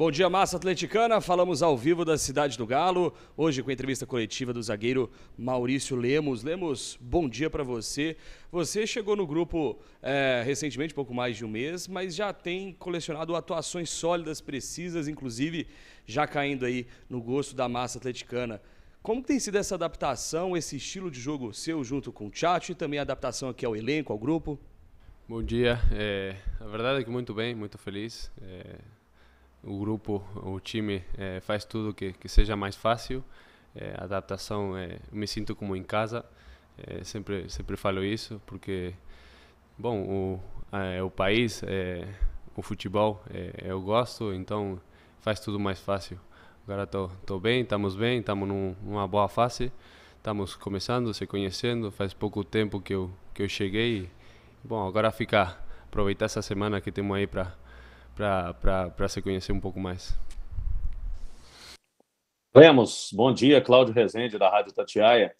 Bom dia, massa atleticana. Falamos ao vivo da Cidade do Galo, hoje com a entrevista coletiva do zagueiro Maurício Lemos. Lemos, bom dia para você. Você chegou no grupo é, recentemente, pouco mais de um mês, mas já tem colecionado atuações sólidas, precisas, inclusive já caindo aí no gosto da massa atleticana. Como tem sido essa adaptação, esse estilo de jogo seu junto com o Tchatcho e também a adaptação aqui ao elenco, ao grupo? Bom dia. É, a verdade é que muito bem, muito feliz. É o grupo, o time é, faz tudo que, que seja mais fácil. É, adaptação, é, eh, eu me sinto como em casa. É, sempre sempre falo isso porque, bom, o é, o país, o futebol, eu gosto, então faz tudo mais fácil. Agora tô, tô bem, estamos bem, estamos num, numa boa fase, estamos começando, se conhecendo. Faz pouco tempo que eu que eu cheguei. E, bom, agora fica aproveitar essa semana que temos aí para para se conhecer um pouco mais. Lemos, bom dia, Cláudio Rezende, da Rádio Tatiaia.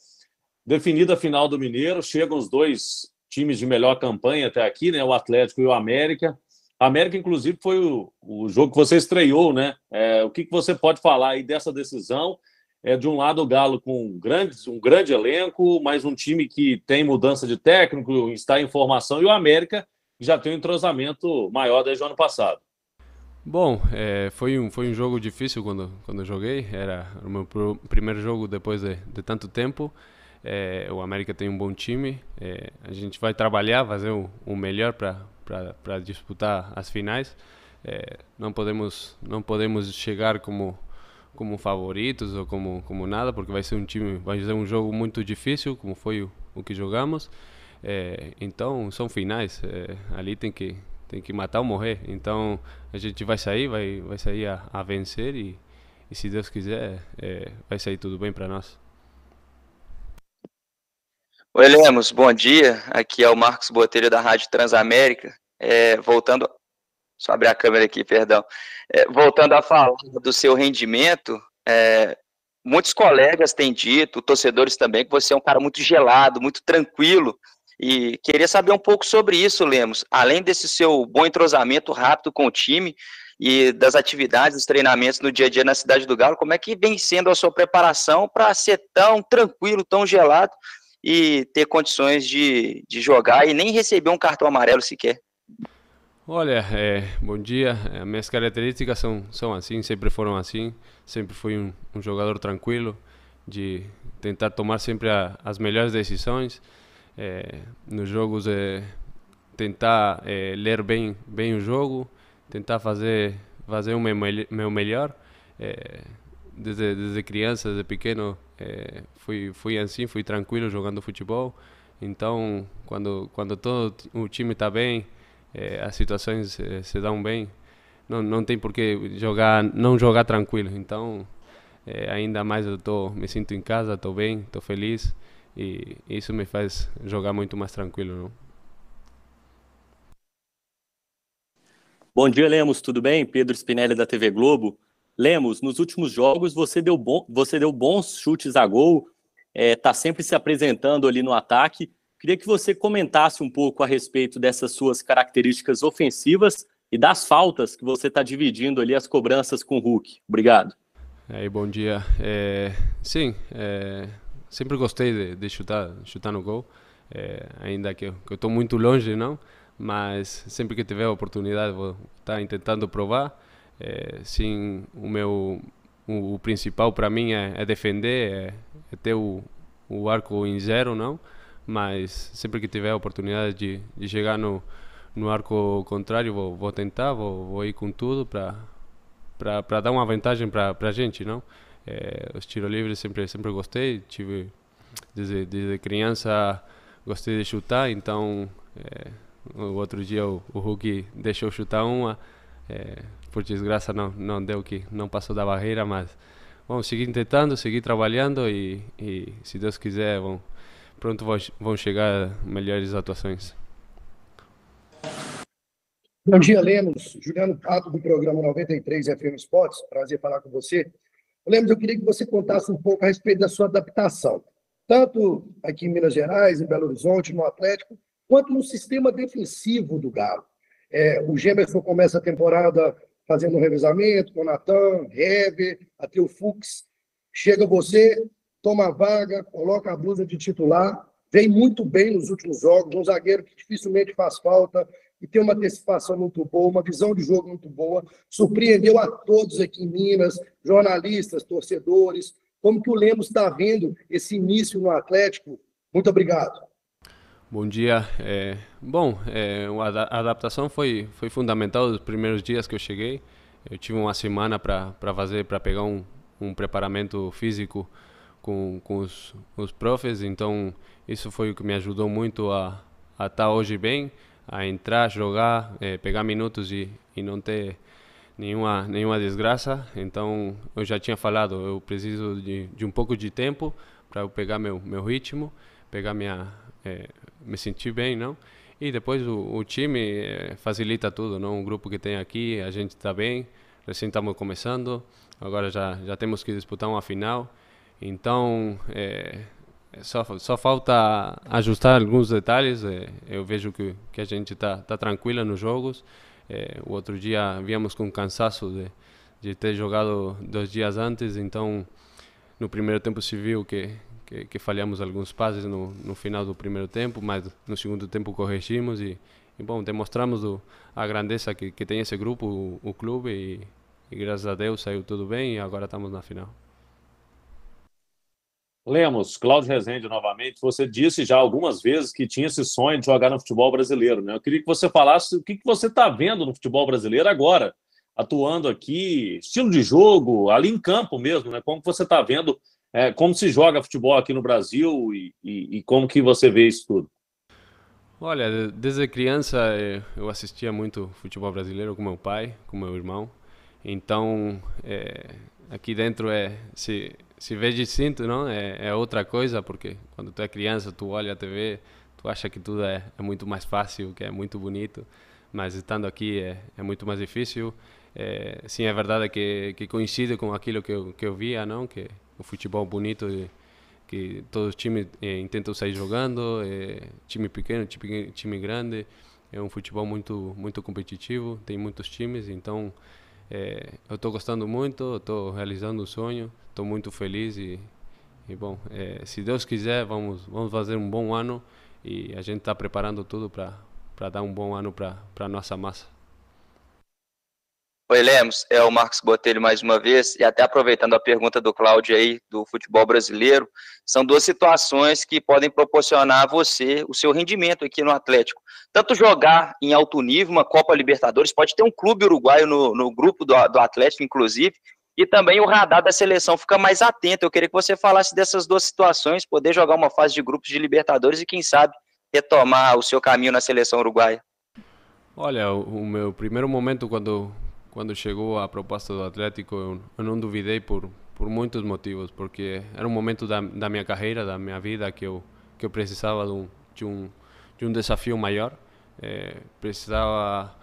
Definida a final do Mineiro, chegam os dois times de melhor campanha até aqui, né? O Atlético e o América. A América, inclusive, foi o, o jogo que você estreou, né? É, o que, que você pode falar aí dessa decisão? É, de um lado, o Galo com um grande, um grande elenco, mas um time que tem mudança de técnico, está em formação, e o América já tem um entrosamento maior desde o ano passado. Bom, é, foi, um, foi um jogo difícil quando, quando eu joguei. Era o meu primeiro jogo depois de, de tanto tempo. É, o América tem um bom time. É, a gente vai trabalhar, fazer o, o melhor para disputar as finais. É, não podemos não podemos chegar como como favoritos ou como como nada, porque vai ser um time, vai ser um jogo muito difícil, como foi o, o que jogamos. É, então são finais. É, ali tem que tem que matar ou morrer. Então a gente vai sair, vai, vai sair a, a vencer e, e, se Deus quiser, é, vai sair tudo bem para nós. Oi, Lemos, bom dia. Aqui é o Marcos Botelho da Rádio Transamérica. É, voltando. Só abrir a câmera aqui, perdão. É, voltando a falar do seu rendimento, é, muitos colegas têm dito, torcedores também, que você é um cara muito gelado, muito tranquilo. E queria saber um pouco sobre isso, Lemos. Além desse seu bom entrosamento rápido com o time e das atividades, dos treinamentos no dia a dia na cidade do Galo, como é que vem sendo a sua preparação para ser tão tranquilo, tão gelado e ter condições de, de jogar e nem receber um cartão amarelo sequer? Olha, é, bom dia. É, minhas características são, são assim, sempre foram assim. Sempre fui um, um jogador tranquilo, de tentar tomar sempre a, as melhores decisões é, nos jogos é tentar é, ler bem bem o jogo, tentar fazer fazer o meu, meu melhor. desde, desde criança, desde pequeno, fui fui assim, fui tranquilo jogando futebol. Então, quando quando todo o time está bem, as situações se, se dão bem, não, não tem por que jogar, não jogar tranquilo. Então, é, ainda mais eu tô, me sinto em casa, estou bem, estou feliz e isso me faz jogar muito mais tranquilo. Não? Bom dia, Lemos, tudo bem? Pedro Spinelli da TV Globo. Lemos, nos últimos jogos você deu, bom, você deu bons chutes a gol, está é, tá sempre se apresentando ali no ataque. Queria que você comentasse um pouco a respeito dessas suas características ofensivas e das faltas que você está dividindo ali as cobranças com o Hulk. Obrigado. Aí, bom dia. É, sim, é, sempre gostei de, de chutar, chutar no gol, é, ainda que eu, estou muito longe, não, mas sempre que tiver a oportunidade vou estar tá tentando provar. É, sim, o meu o, o principal para mim é, é defender, é, é, ter o, o arco em zero, não, mas sempre que tiver a oportunidade de, de chegar no no arco contrário vou, vou tentar, vou, vou ir com tudo para para dar uma vantagem para a gente, não? É, eh, os tiros livres sempre sempre gostei, tive desde, desde criança gostei de chutar, então é, eh, o outro dia o, o Hulk deixou chutar uma, é, por desgraça não não deu que não passou da barreira, mas vamos seguir tentando, seguir trabalhando e, e se Deus quiser vão pronto vão, vão chegar melhores atuações. Bom dia, Lemos. Juliano Cato, do programa 93 FM Sports. Prazer falar com você. Lemos, eu queria que você contasse um pouco a respeito da sua adaptação, tanto aqui em Minas Gerais, em Belo Horizonte, no Atlético, quanto no sistema defensivo do Galo. É, o Gemerson começa a temporada fazendo um revezamento com o Natan, Heber, até o Fux. Chega você, toma a vaga, coloca a blusa de titular, vem muito bem nos últimos jogos, um zagueiro que dificilmente faz falta, e tem uma antecipação muito boa, uma visão de jogo muito boa. Surpreendeu a todos aqui em Minas, jornalistas, torcedores. Como que o Lemos está vendo esse início no Atlético? Muito obrigado. Bom dia. É, bom, é, a adaptação foi foi fundamental nos primeiros dias que eu cheguei. Eu tive uma semana para fazer, para pegar um, um preparamento físico com, com os, os profs, então isso foi o que me ajudou muito a estar tá hoje bem a entrar, jogar, é, pegar minutos e, e não ter nenhuma nenhuma desgraça. Então, eu já tinha falado, eu preciso de, de um pouco de tempo para eu pegar meu meu ritmo, pegar minha é, me sentir bem, não? E depois o, o time é, facilita tudo, não? O grupo que tem aqui, a gente está bem, recém estamos começando, agora já já temos que disputar uma final. Então, é, é só, só falta ajustar alguns detalhes. É, eu vejo que, que a gente está tá tranquila nos jogos. É, o outro dia viemos com cansaço de, de ter jogado dois dias antes, então no primeiro tempo se viu que, que, que falhamos alguns passes no, no final do primeiro tempo, mas no segundo tempo corrigimos e, e bom, demonstramos o, a grandeza que, que tem esse grupo, o, o clube, e, e graças a Deus saiu tudo bem e agora estamos na final. Lemos, Cláudio Rezende novamente, você disse já algumas vezes que tinha esse sonho de jogar no futebol brasileiro. Né? Eu queria que você falasse o que, que você está vendo no futebol brasileiro agora, atuando aqui, estilo de jogo, ali em campo mesmo, né? como você está vendo é, como se joga futebol aqui no Brasil e, e, e, como que você vê isso tudo. Olha, desde criança eh, eu assistia muito futebol brasileiro com meu pai, com meu irmão. Então, é, aqui dentro é se se vês de cinto, não? É, é outra coisa, porque quando tu é criança, tu olha a TV, tu acha que tudo é, é muito mais fácil, que é muito bonito, mas estando aqui é, é muito mais difícil. É, sim, é verdade que, que coincide com aquilo que eu, que eu via, não? Que o futebol bonito, e, que todos os times é, eh, tentam sair jogando, eh, time pequeno, time, time grande, é um futebol muito, muito competitivo, tem muitos times, então é, eu estou gostando muito, estou realizando o um sonho, estou muito feliz e, e bom, é, se Deus quiser, vamos, vamos fazer um bom ano e a gente está preparando tudo para dar um bom ano para a nossa massa. Oi, Lemos, é o Marcos Botelho mais uma vez, e até aproveitando a pergunta do Cláudio aí, do futebol brasileiro, são duas situações que podem proporcionar a você o seu rendimento aqui no Atlético. Tanto jogar em alto nível, uma Copa Libertadores, pode ter um clube uruguaio no, no grupo do, do Atlético, inclusive, e também o radar da seleção fica mais atento. Eu queria que você falasse dessas duas situações, poder jogar uma fase de grupos de Libertadores e, quem sabe, retomar o seu caminho na seleção uruguaia. Olha, o meu primeiro momento quando quando chegou a proposta do Atlético, eu, eu não duvidei por, por muitos motivos, porque era um momento da, da minha carreira, da minha vida, que eu, que eu precisava de um, de, um, de um desafio maior, é, precisava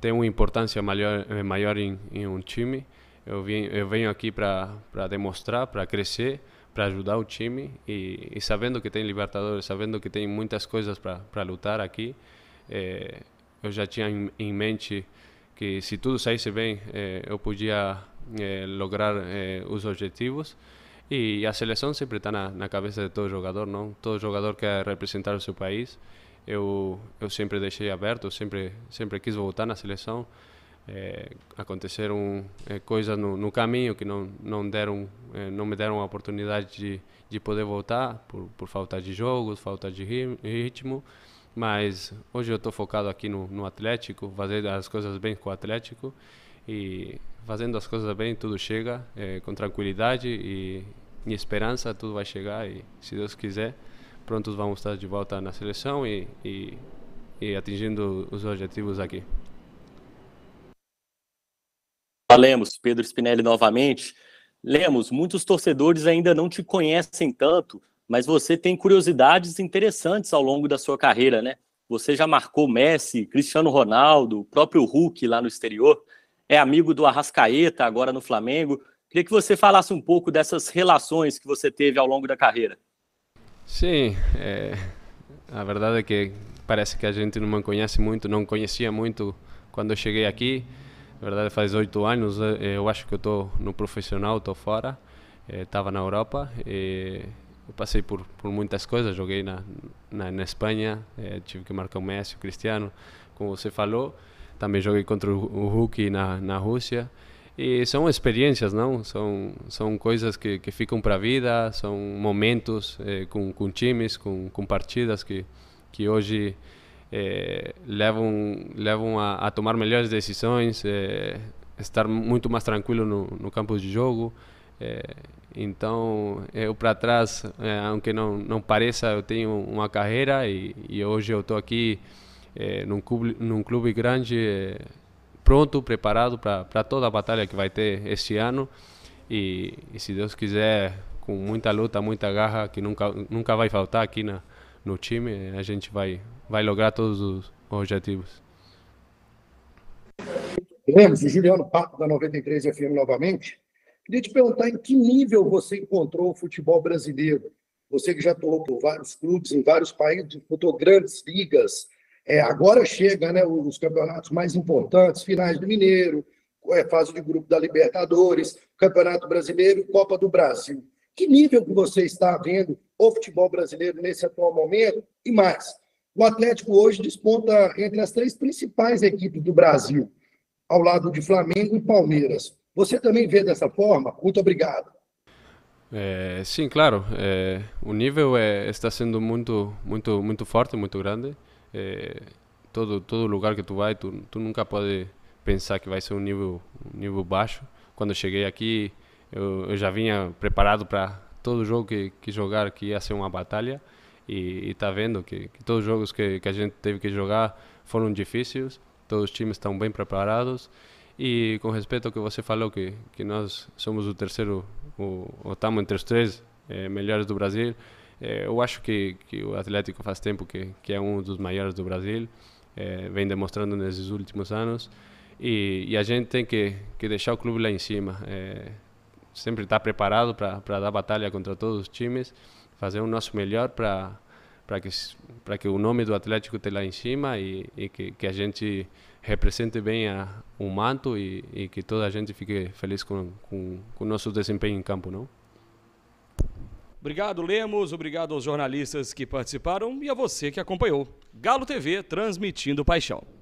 ter uma importância maior, eh, maior em, em um time. Eu, vim, eu venho aqui para demonstrar, para crescer, para ajudar o time e, e, sabendo que tem Libertadores, sabendo que tem muitas coisas para lutar aqui, é, eu já tinha em, em mente que se tudo saísse bem, eu eh, podia eh, lograr eh, os objetivos. E a seleção sempre está na, na, cabeça de todo jogador, não? Todo jogador quer representar o seu país. Eu eu sempre deixei aberto, sempre sempre quis voltar na seleção. É, aconteceram é, coisas no, no, caminho que não não deram é, não me deram a oportunidade de, de poder voltar por, por falta de jogos, falta de ritmo mas hoje eu estou focado aqui no, no Atlético, fazer as coisas bem com o Atlético e fazendo as coisas bem, tudo chega é, com tranquilidade e, esperança, tudo vai chegar e, se Deus quiser, prontos vamos estar de volta na seleção e, e, e atingindo os objetivos aqui. Lemos, Pedro Spinelli novamente. Lemos, muitos torcedores ainda não te conhecem tanto, mas você tem curiosidades interessantes ao longo da sua carreira, né? Você já marcou Messi, Cristiano Ronaldo, o próprio Hulk lá no exterior, é amigo do Arrascaeta agora no Flamengo. Queria que você falasse um pouco dessas relações que você teve ao longo da carreira. Sim, é... a verdade é que parece que a gente não me conhece muito, não conhecia muito quando eu cheguei aqui. Na verdade, é faz oito anos, é, eu acho que eu estou no profissional, estou fora, estava é, na Europa. E eu passei por, por muitas coisas, joguei na, na, na Espanha, eh, tive que marcar o Messi, o Cristiano, como você falou, também joguei contra o, Hulk na, na Rússia, e são experiências, não? São, são coisas que, que ficam para a vida, são momentos eh, com, com times, com, com partidas que, que hoje eh, levam, levam a, a, tomar melhores decisões, estar muito mais tranquilo no, no campo de jogo, então, eu para trás, é, aunque não, não pareça, eu tenho uma carreira e, e hoje eu estou aqui é, num, clube, num clube grande, é, pronto, preparado para toda a batalha que vai ter este ano. E, e, se Deus quiser, com muita luta, muita garra, que nunca, nunca vai faltar aqui na, no time, a gente vai, vai lograr todos os objetivos. Lemos, o Juliano Pato da 93 FM novamente. Queria te perguntar em que nível você encontrou o futebol brasileiro? Você que já atuou por vários clubes em vários países, disputou grandes ligas. É, agora chega né, os campeonatos mais importantes, finais do Mineiro, é, fase de grupo da Libertadores, Campeonato Brasileiro e Copa do Brasil. Que nível que você está vendo o futebol brasileiro nesse atual momento? E mais, o Atlético hoje desponta entre as três principais equipes do Brasil, ao lado de Flamengo e Palmeiras. Você também vê dessa forma? Muito obrigado. É, sim, claro. É, o nível é, está sendo muito, muito, muito forte, muito grande. É, todo, todo lugar que tu vai, tu, tu nunca pode pensar que vai ser um nível, um nível baixo. Quando eu cheguei aqui, eu, eu já vinha preparado para todo jogo que, que jogar, que ia ser uma batalha. E está vendo que, que, todos os jogos que, que a gente teve que jogar foram difíceis. Todos os times estão bem preparados. E com respeito ao que você falou, que, que nós somos o terceiro, o, ou estamos entre os três é, melhores do Brasil, é, eu acho que, que o Atlético faz tempo que, que é um dos maiores do Brasil, é, vem demonstrando nesses últimos anos. E, e, a gente tem que, que deixar o clube lá em cima. É, sempre estar tá preparado para dar batalha contra todos os times, fazer o nosso melhor para que, para que o nome do Atlético esteja lá em cima e, e que, que a gente represente bem a, o manto e, e, que toda a gente fique feliz com, com, com o nosso desempenho em campo, não? Obrigado, Lemos. Obrigado aos jornalistas que participaram e a você que acompanhou. Galo TV transmitindo paixão.